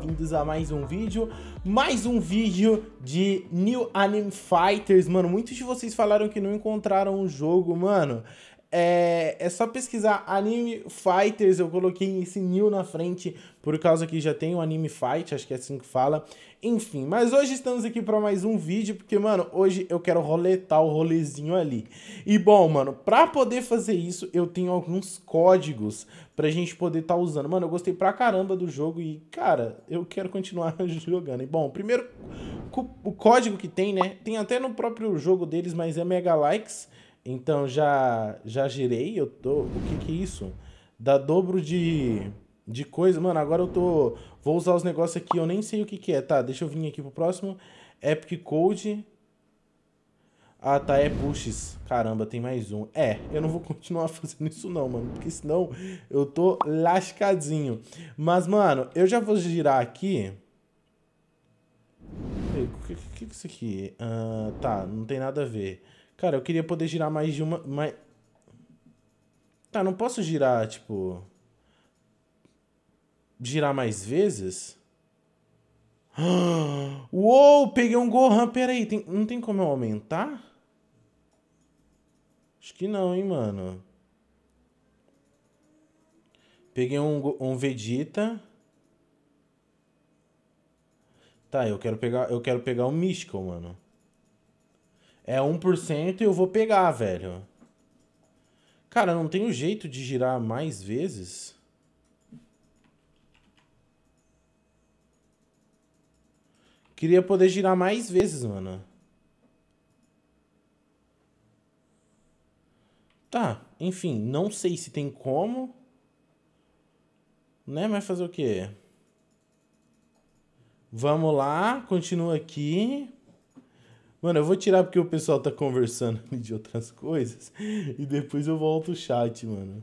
bem-vindos a mais um vídeo, mais um vídeo de New Anime Fighters, mano, muitos de vocês falaram que não encontraram o jogo, mano, é, é só pesquisar Anime Fighters, eu coloquei esse new na frente, por causa que já tem o Anime Fight, acho que é assim que fala. Enfim, mas hoje estamos aqui para mais um vídeo, porque, mano, hoje eu quero roletar o rolezinho ali. E, bom, mano, pra poder fazer isso, eu tenho alguns códigos pra gente poder estar tá usando. Mano, eu gostei pra caramba do jogo e, cara, eu quero continuar jogando. E, bom, primeiro, o código que tem, né, tem até no próprio jogo deles, mas é Mega Likes então já já girei, eu tô. O que que é isso? Dá dobro de, de coisa. Mano, agora eu tô. Vou usar os negócios aqui, eu nem sei o que que é. Tá, deixa eu vir aqui pro próximo. Epic Code. Ah, tá, é pushes. Caramba, tem mais um. É, eu não vou continuar fazendo isso não, mano, porque senão eu tô lascadinho. Mas, mano, eu já vou girar aqui. O que, que, que é isso aqui? Ah, tá, não tem nada a ver. Cara, eu queria poder girar mais de uma. Mais... Tá, não posso girar, tipo. Girar mais vezes? Uou, peguei um Gohan. Peraí, aí, tem... não tem como eu aumentar? Acho que não, hein, mano. Peguei um, um Vegeta. Tá, eu quero pegar, eu quero pegar o Mystical, mano. É 1% e eu vou pegar, velho. Cara, não tem um jeito de girar mais vezes? Queria poder girar mais vezes, mano. Tá, enfim, não sei se tem como. Né, mas fazer o quê? Vamos lá, continua aqui. Mano, eu vou tirar porque o pessoal tá conversando de outras coisas. E depois eu volto o chat, mano.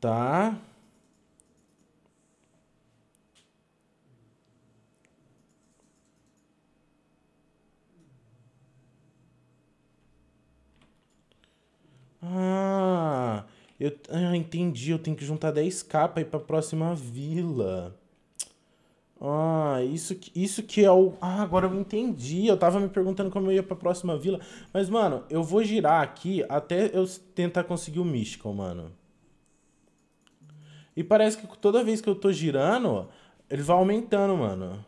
Tá. Ah, eu ah, entendi. Eu tenho que juntar 10k pra ir pra próxima vila. Ah, isso, isso que é o. Ah, agora eu entendi. Eu tava me perguntando como eu ia pra próxima vila. Mas, mano, eu vou girar aqui até eu tentar conseguir o Mystical, mano. E parece que toda vez que eu tô girando, ele vai aumentando, mano.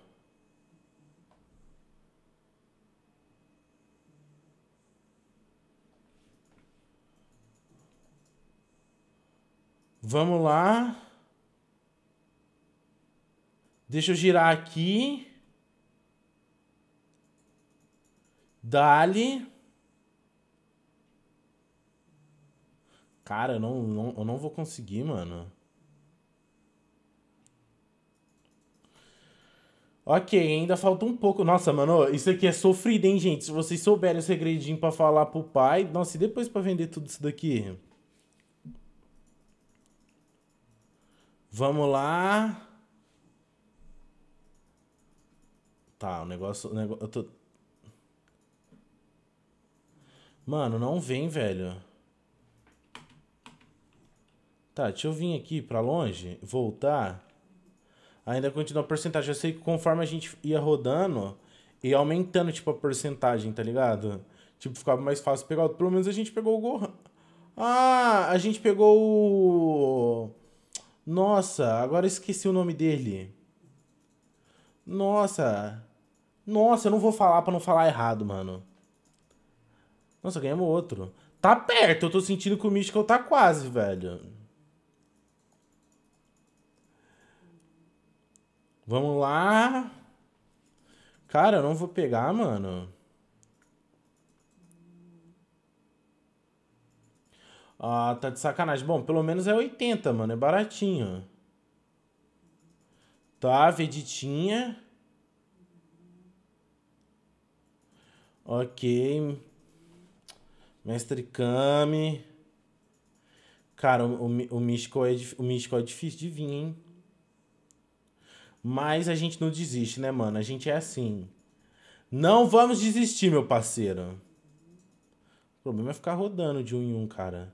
Vamos lá. Deixa eu girar aqui. Dali. Cara, eu não, não, eu não vou conseguir, mano. Ok, ainda falta um pouco. Nossa, mano, isso aqui é sofrido, hein, gente? Se vocês souberem o segredinho pra falar pro pai... Nossa, e depois pra vender tudo isso daqui? Vamos lá... Tá, o negócio. O negócio eu tô... Mano, não vem, velho. Tá, deixa eu vir aqui pra longe, voltar. Ainda continua a porcentagem. Eu sei que conforme a gente ia rodando, e aumentando, tipo, a porcentagem, tá ligado? Tipo, ficava mais fácil pegar. Pelo menos a gente pegou o Gohan. Ah, a gente pegou o... Nossa, agora esqueci o nome dele. Nossa. Nossa, eu não vou falar pra não falar errado, mano. Nossa, ganhamos outro. Tá perto, eu tô sentindo que o Mystical tá quase, velho. Vamos lá. Cara, eu não vou pegar, mano. Ah, tá de sacanagem. Bom, pelo menos é 80, mano. É baratinho. Tá, Veditinha. Ok. Mestre Kami. Cara, o, o, o, Místico é, o Místico é difícil de vir, hein? Mas a gente não desiste, né, mano? A gente é assim. Não vamos desistir, meu parceiro. O problema é ficar rodando de um em um, cara.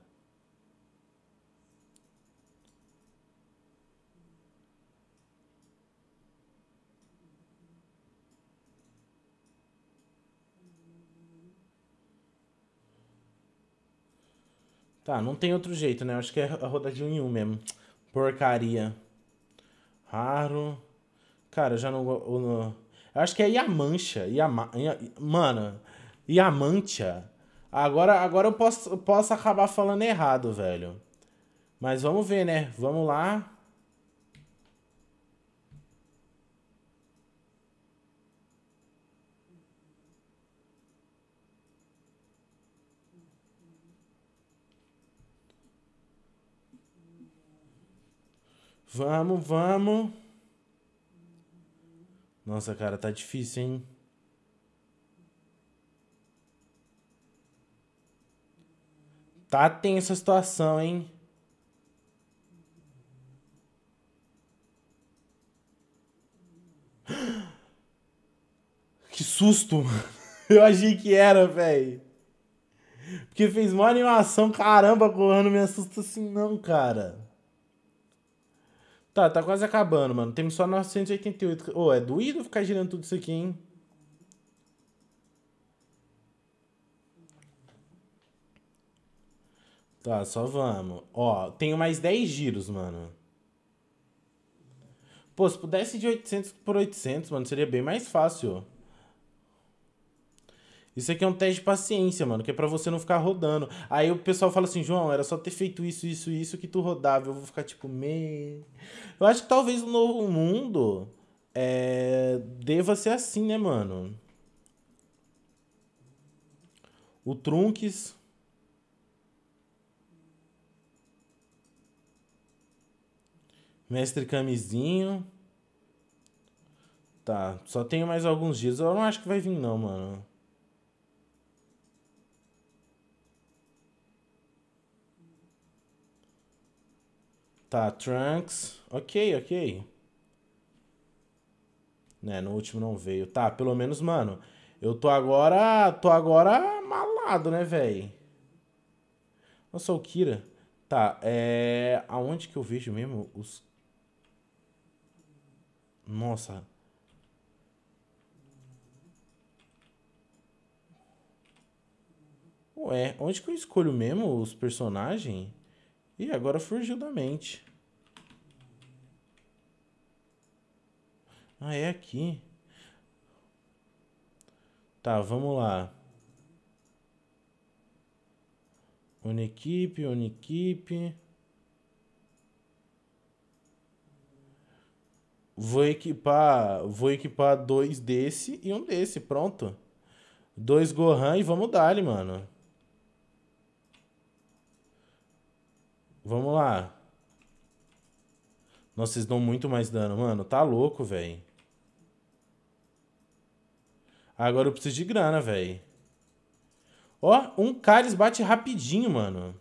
Tá, não tem outro jeito, né? Acho que é a rodadinha em um mesmo. Porcaria. Raro. Cara, já não... Eu acho que é Yamancha. Yama, mano, Yamantia. Agora, agora eu posso, posso acabar falando errado, velho. Mas vamos ver, né? Vamos lá. Vamos, vamos. Nossa, cara, tá difícil, hein? Tá tensa a situação, hein? Que susto, mano. Eu achei que era, velho. Porque fez uma animação, caramba, correndo, me assusta assim, não, cara. Tá, tá quase acabando, mano. Temos só 988. Ô, oh, é doído ficar girando tudo isso aqui, hein? Tá, só vamos. Ó, tenho mais 10 giros, mano. Pô, se pudesse de 800 por 800, mano, seria bem mais fácil. ó. Isso aqui é um teste de paciência, mano, que é para você não ficar rodando. Aí o pessoal fala assim, João, era só ter feito isso, isso, isso que tu rodava. Eu vou ficar tipo, me. Eu acho que talvez o novo mundo é... deva ser assim, né, mano? O Trunks. Mestre Camisinho. Tá, só tenho mais alguns dias. Eu não acho que vai vir, não, mano. Tá, Trunks. Ok, ok. Né, no último não veio. Tá, pelo menos, mano, eu tô agora... Tô agora malado, né, velho? Nossa, o Kira. Tá, é... Aonde que eu vejo mesmo os... Nossa... Ué, onde que eu escolho mesmo os personagens? E agora fugiu da mente. Ah, é aqui. Tá, vamos lá. Unequipe, Unequipe. Vou equipar, vou equipar dois desse e um desse, pronto. Dois Gohan e vamos dar ali, mano. Vamos lá. Nossa, vocês dão muito mais dano. Mano, tá louco, velho. Agora eu preciso de grana, velho. Ó, um Caris bate rapidinho, mano.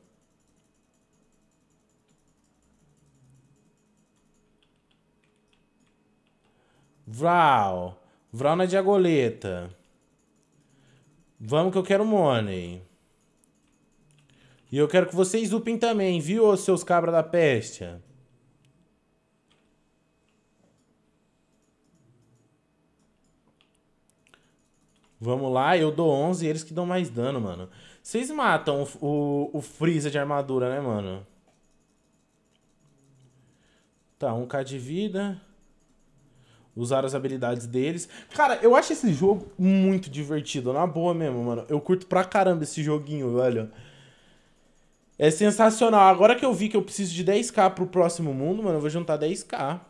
Vral. Vral na é diagoleta. Vamos que eu quero money. E eu quero que vocês upem também, viu, seus cabra da peste? Vamos lá, eu dou 11 e eles que dão mais dano, mano. Vocês matam o, o, o Freeza de armadura, né, mano? Tá, 1k de vida. Usar as habilidades deles. Cara, eu acho esse jogo muito divertido, na boa mesmo, mano. Eu curto pra caramba esse joguinho, velho. É sensacional. Agora que eu vi que eu preciso de 10k pro próximo mundo, mano, eu vou juntar 10k.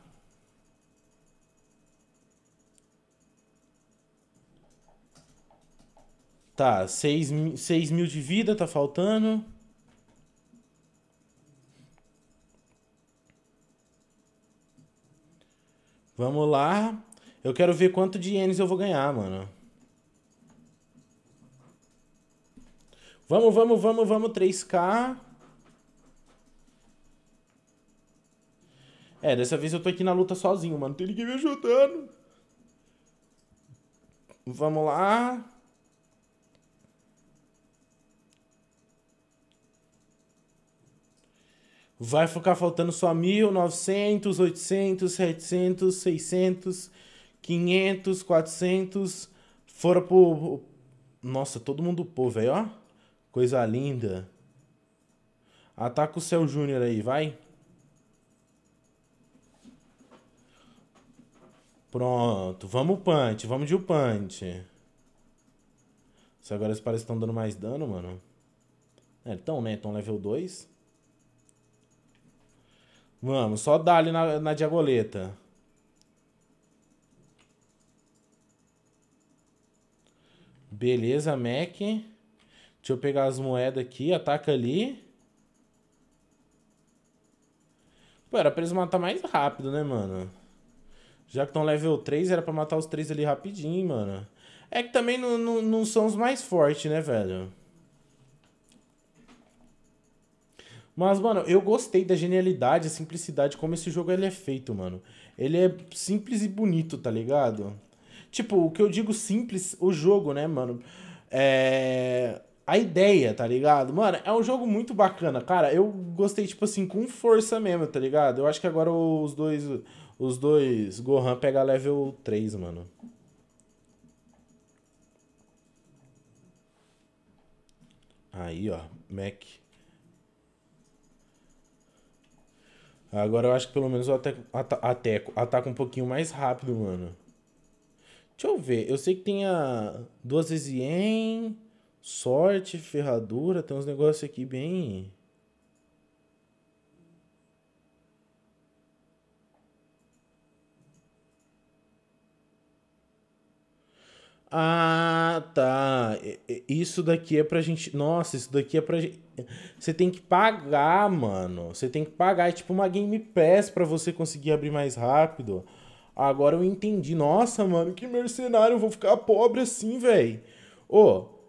Tá, 6, 6 mil de vida tá faltando. Vamos lá. Eu quero ver quanto de ienes eu vou ganhar, mano. Vamos, vamos, vamos, vamos, 3K. É, dessa vez eu tô aqui na luta sozinho, mano. Tem ninguém me ajudando. Vamos lá. Vai ficar faltando só 1.900, 800, 700, 600, 500, 400. Fora pro... Nossa, todo mundo pô, velho, ó. Coisa linda. Ataca o Céu Júnior aí, vai. Pronto, vamos punch, vamos de punch. Se agora eles parecem que estão dando mais dano, mano. É, então, né? Então level 2. Vamos, só dá ali na, na diagoleta. Beleza, Mac. Deixa eu pegar as moedas aqui, ataca ali. Pô, era pra eles matar mais rápido, né, mano? Já que estão level 3, era pra matar os três ali rapidinho, mano. É que também não, não, não são os mais fortes, né, velho? Mas, mano, eu gostei da genialidade, a simplicidade, como esse jogo ele é feito, mano. Ele é simples e bonito, tá ligado? Tipo, o que eu digo simples, o jogo, né, mano? É a ideia, tá ligado? Mano, é um jogo muito bacana, cara. Eu gostei, tipo assim, com força mesmo, tá ligado? Eu acho que agora os dois. Os dois Gohan pega level 3, mano. Aí, ó. Mac. Agora eu acho que pelo menos eu até ateco, ataco um pouquinho mais rápido, mano. Deixa eu ver. Eu sei que tem a... Duas vezes em... Sorte, ferradura, tem uns negócios aqui bem. Ah, tá. Isso daqui é pra gente. Nossa, isso daqui é pra gente. Você tem que pagar, mano. Você tem que pagar. É tipo uma Game Pass pra você conseguir abrir mais rápido. Agora eu entendi. Nossa, mano, que mercenário. Eu vou ficar pobre assim, velho. Ô, oh,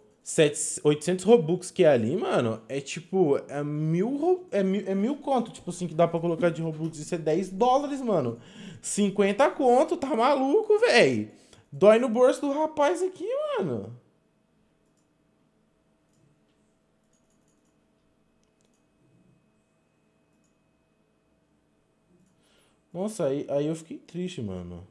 800 Robux que é ali, mano, é tipo, é mil, é mil, é mil conto, tipo assim, que dá pra colocar de Robux, isso é 10 dólares, mano. 50 conto, tá maluco, velho? Dói no bolso do rapaz aqui, mano. Nossa, aí, aí eu fiquei triste, mano.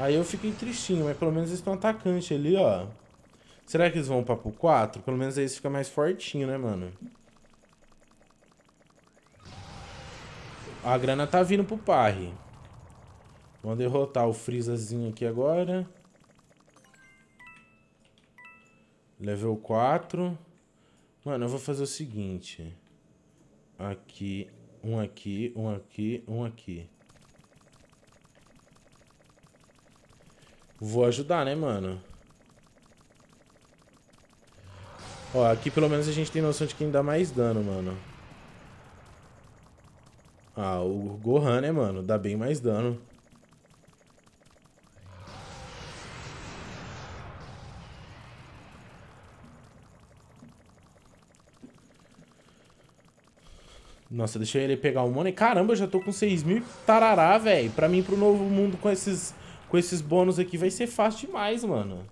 Aí eu fiquei tristinho, mas pelo menos eles estão atacante ali, ó. Será que eles vão pra pro 4? Pelo menos aí eles fica mais fortinho, né, mano? A grana tá vindo pro parre. Vamos derrotar o Freezazinho aqui agora. Level 4. Mano, eu vou fazer o seguinte. Aqui, um aqui, um aqui, um aqui. Vou ajudar, né, mano? Ó, aqui pelo menos a gente tem noção de quem dá mais dano, mano. Ah, o Gohan, né, mano? Dá bem mais dano. Nossa, deixa ele pegar o money. Caramba, eu já tô com 6 mil tarará, velho. Pra mim, pro novo mundo com esses com esses bônus aqui vai ser fácil demais, mano.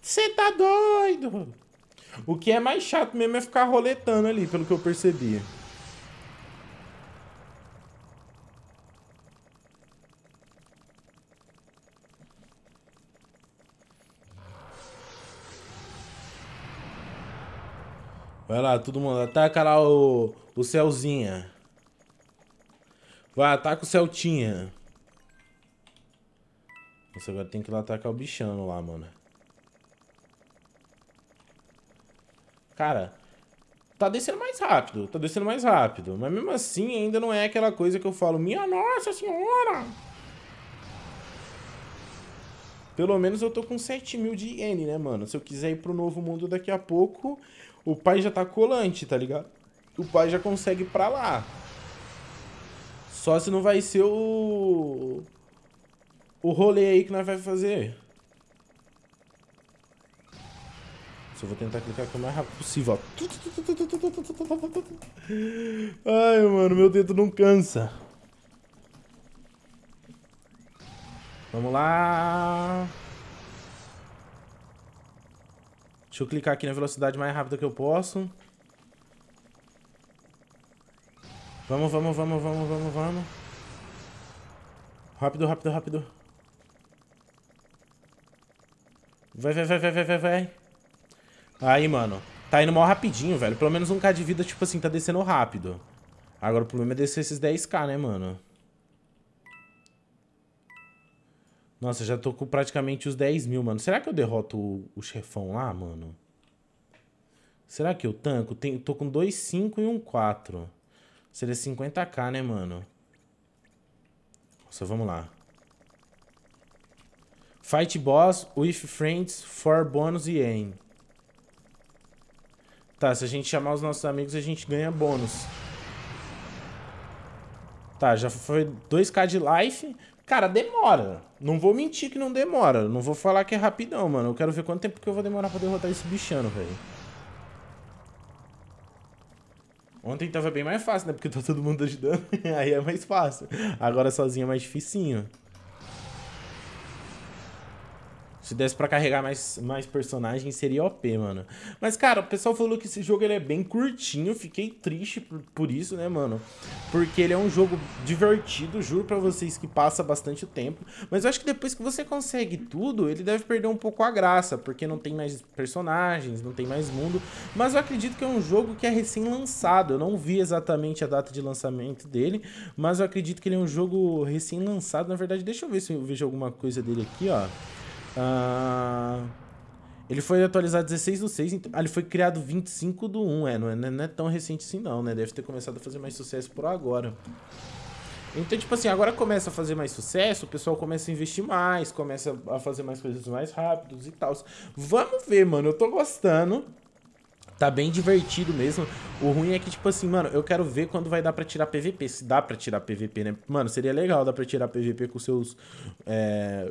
Você tá doido? O que é mais chato mesmo é ficar roletando ali, pelo que eu percebi. Vai lá, todo mundo. Ataca lá o, o Celzinha. Vai, ataca o Celtinha. Nossa, agora tem que ir lá atacar o bichano lá, mano. Cara, tá descendo mais rápido, tá descendo mais rápido. Mas mesmo assim, ainda não é aquela coisa que eu falo, minha nossa senhora! Pelo menos eu tô com 7 mil de N, né, mano? Se eu quiser ir pro novo mundo daqui a pouco, o pai já tá colante, tá ligado? O pai já consegue ir pra lá. Só se não vai ser o o rolê aí que nós vai fazer. Só vou tentar clicar aqui o mais rápido possível, Ai, mano, meu dedo não cansa. Vamos lá. Deixa eu clicar aqui na velocidade mais rápida que eu posso. Vamos, vamos, vamos, vamos, vamos, vamos. Rápido, rápido, rápido. Vai, vai, vai, vai, vai, vai, Aí, mano. Tá indo mal rapidinho, velho. Pelo menos um k de vida, tipo assim, tá descendo rápido. Agora o problema é descer esses 10k, né, mano? Nossa, já tô com praticamente os 10 mil, mano. Será que eu derroto o, o chefão lá, mano? Será que eu tanco? Tem, tô com 2,5 e 1,4. Um Seria 50k, né, mano? Nossa, vamos lá. Fight boss with friends for bônus e aim. Tá, se a gente chamar os nossos amigos, a gente ganha bônus. Tá, já foi 2k de life. Cara, demora. Não vou mentir que não demora. Não vou falar que é rapidão, mano. Eu quero ver quanto tempo que eu vou demorar pra derrotar esse bichano, velho. Ontem tava bem mais fácil, né? Porque tá todo mundo ajudando. Aí é mais fácil. Agora sozinho é mais dificinho. Se desse pra carregar mais, mais personagens, seria OP, mano. Mas, cara, o pessoal falou que esse jogo ele é bem curtinho. Fiquei triste por, por isso, né, mano? Porque ele é um jogo divertido, juro pra vocês que passa bastante tempo. Mas eu acho que depois que você consegue tudo, ele deve perder um pouco a graça. Porque não tem mais personagens, não tem mais mundo. Mas eu acredito que é um jogo que é recém-lançado. Eu não vi exatamente a data de lançamento dele. Mas eu acredito que ele é um jogo recém-lançado. Na verdade, deixa eu ver se eu vejo alguma coisa dele aqui, ó. Ah, ele foi atualizado 16 do 6. Então, ah, ele foi criado 25 do 1. É não, é, não é tão recente assim não, né? Deve ter começado a fazer mais sucesso por agora. Então, tipo assim, agora começa a fazer mais sucesso, o pessoal começa a investir mais, começa a fazer mais coisas mais rápidos e tal. Vamos ver, mano. Eu tô gostando. Tá bem divertido mesmo. O ruim é que, tipo assim, mano, eu quero ver quando vai dar pra tirar PVP. Se dá pra tirar PVP, né? Mano, seria legal dar pra tirar PVP com seus. É,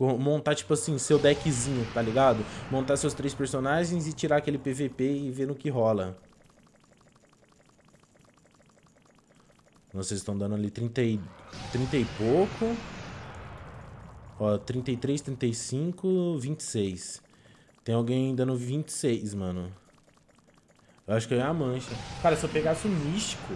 Montar, tipo assim, seu deckzinho, tá ligado? Montar seus três personagens e tirar aquele PVP e ver no que rola. Vocês estão dando ali 30 e, 30 e pouco. Ó, 33, 35, 26. Tem alguém dando 26, mano. Eu acho que é a mancha. Cara, se eu pegasse o místico...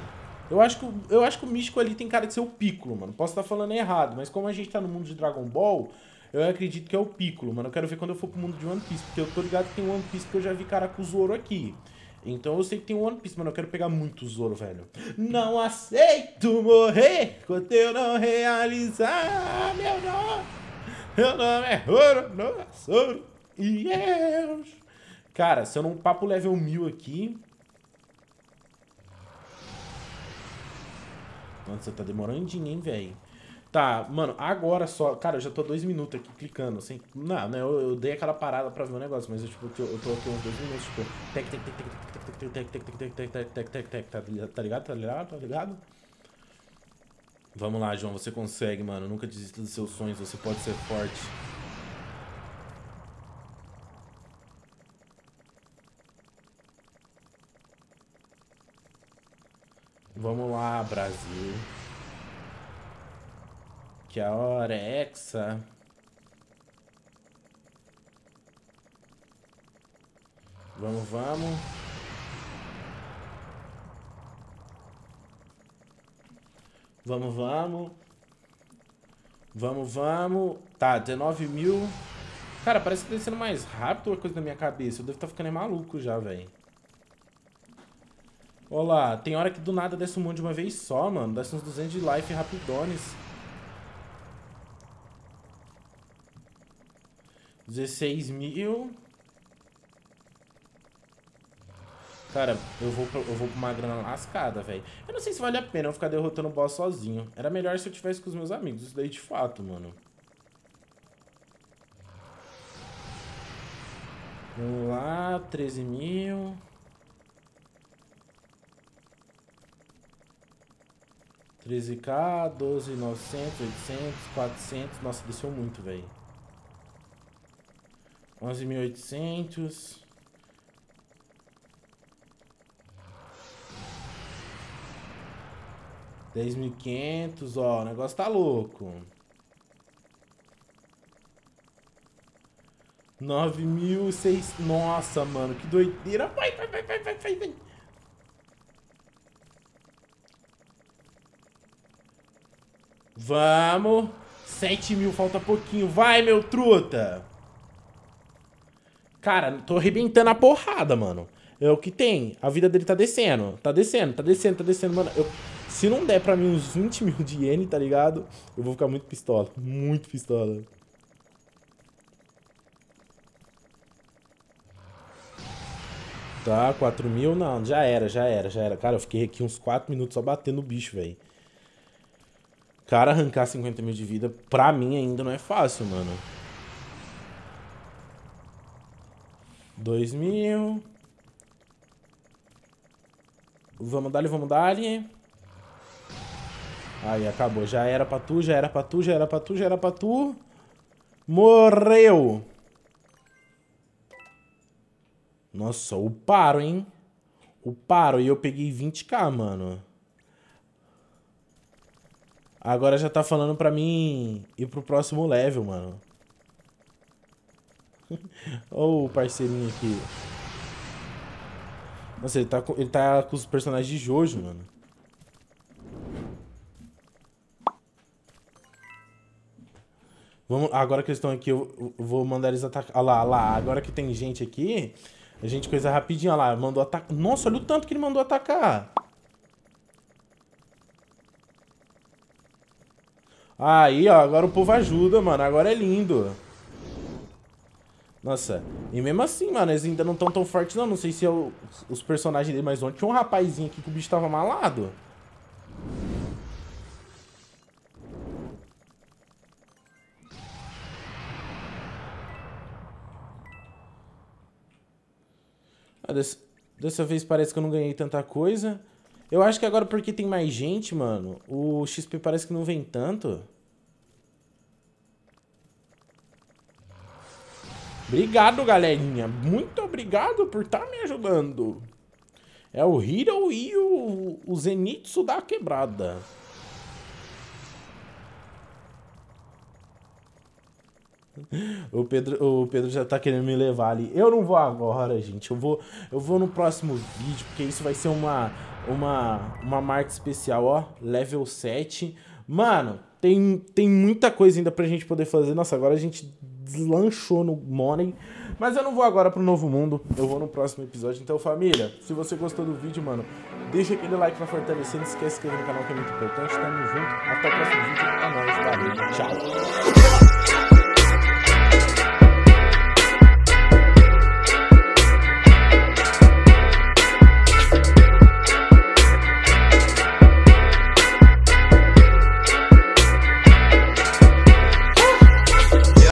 Eu acho, que, eu acho que o místico ali tem cara de ser o Piccolo, mano. Posso estar falando errado, mas como a gente tá no mundo de Dragon Ball, eu acredito que é o Piccolo, mano. Eu quero ver quando eu for pro mundo de One Piece, porque eu tô ligado que tem One Piece que eu já vi cara com o Zoro aqui. Então eu sei que tem One Piece, mano. Eu quero pegar muito Zoro, velho. Não aceito morrer quando eu não realizar meu nome. Meu nome é Zoro, não é Zoro. E eu... Cara, se eu não papo level 1000 aqui... Nossa, tá demorandinho, hein, velho. Tá, mano, agora só. Cara, eu já tô dois minutos aqui clicando, assim. Não, né? Eu, eu dei aquela parada pra ver o um negócio, mas eu, tipo, eu, eu tô aqui uns dois minutos, tipo. Tec, tec, tec, tec, tec, tec, tec, tec, tec, tec, tec, tec, tec, tá ligado? Tá ligado? Tá ligado? Vamos lá, João, você consegue, mano. Nunca desista dos seus sonhos, você pode ser forte. Vamos lá, Brasil que a hora é hexa. Vamos, vamos. Vamos, vamos. Vamos, vamos. Tá, 19 mil. Cara, parece que tá descendo mais rápido a coisa na minha cabeça. Eu devo estar tá ficando maluco já, velho. Olha lá, tem hora que do nada desce um monte de uma vez só, mano. Desce uns 200 de life rapidones. 16 mil. Cara, eu vou, pra, eu vou pra uma grana lascada, velho. Eu não sei se vale a pena eu ficar derrotando o boss sozinho. Era melhor se eu tivesse com os meus amigos. Isso daí de fato, mano. Vamos lá, 13 mil. 13k, 12.900, 800, 400. Nossa, desceu muito, velho. 11.800. Dez mil quinhentos, ó, o negócio tá louco. Nove mil seis... Nossa, mano, que doideira. Vai, vai, vai, vai, vai, vai. Vamos. Sete mil, falta pouquinho. Vai, meu truta. Cara, tô arrebentando a porrada, mano. É o que tem. A vida dele tá descendo. Tá descendo, tá descendo, tá descendo, mano. Eu, se não der pra mim uns 20 mil de iene, tá ligado? Eu vou ficar muito pistola. Muito pistola. Tá, 4 mil não. Já era, já era, já era. Cara, eu fiquei aqui uns 4 minutos só batendo o bicho, velho. Cara, arrancar 50 mil de vida, pra mim ainda não é fácil, mano. 2000. mil. Vamos dar-lhe, vamos dar-lhe. Aí, acabou. Já era pra tu, já era pra tu, já era pra tu, já era pra tu. Morreu! Nossa, o paro, hein? O paro. E eu peguei 20k, mano. Agora já tá falando pra mim ir pro próximo level, mano. Olha o parceirinho aqui. Nossa, ele tá, com, ele tá com os personagens de Jojo, mano. Vamos, agora que eles estão aqui, eu, eu vou mandar eles atacar. Olha lá, olha lá. Agora que tem gente aqui, a gente coisa rapidinho. Olha lá, mandou atacar. Nossa, olha o tanto que ele mandou atacar. Aí, ó, agora o povo ajuda, mano. Agora é lindo. Nossa, e mesmo assim, mano, eles ainda não estão tão fortes, não. Não sei se é o, os personagens dele, mas ontem tinha um rapazinho aqui que o bicho tava malado. Ah, dessa vez parece que eu não ganhei tanta coisa. Eu acho que agora porque tem mais gente, mano, o XP parece que não vem tanto. Obrigado, galerinha. Muito obrigado por estar tá me ajudando. É o Hiro e o, o Zenitsu da quebrada. O Pedro, o Pedro já tá querendo me levar ali. Eu não vou agora, gente. Eu vou, eu vou no próximo vídeo, porque isso vai ser uma, uma, uma marca especial, ó. Level 7. Mano, tem, tem muita coisa ainda pra gente poder fazer. Nossa, agora a gente deslanchou no Morning. Mas eu não vou agora pro Novo Mundo, eu vou no próximo episódio. Então, família, se você gostou do vídeo, mano, deixa aquele like pra fortalecer. Não esquece de se inscrever no canal que é muito importante. Tamo junto, até o próximo vídeo. É nóis, valeu, tchau.